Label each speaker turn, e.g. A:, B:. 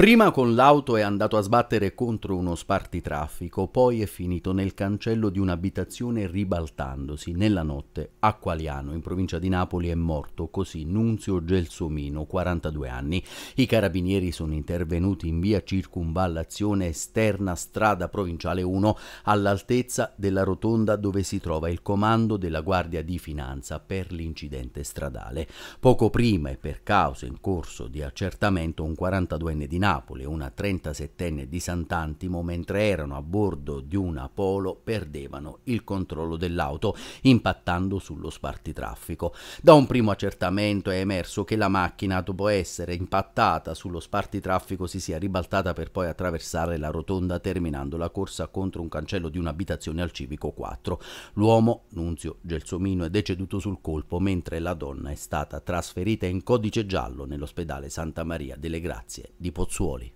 A: Prima con l'auto è andato a sbattere contro uno spartitraffico, poi è finito nel cancello di un'abitazione ribaltandosi nella notte a Qualiano, in provincia di Napoli, è morto così Nunzio Gelsomino, 42 anni. I carabinieri sono intervenuti in via circumvallazione esterna strada provinciale 1 all'altezza della rotonda dove si trova il comando della Guardia di Finanza per l'incidente stradale. Poco prima e per cause in corso di accertamento un 42enne di Napoli Napoli e una 37enne di Sant'Antimo mentre erano a bordo di una Polo perdevano il controllo dell'auto impattando sullo spartitraffico. Da un primo accertamento è emerso che la macchina dopo essere impattata sullo spartitraffico si sia ribaltata per poi attraversare la rotonda terminando la corsa contro un cancello di un'abitazione al civico 4. L'uomo, Nunzio Gelsomino, è deceduto sul colpo mentre la donna è stata trasferita in codice giallo nell'ospedale Santa Maria delle Grazie di Pozzuoli. Sassuoli.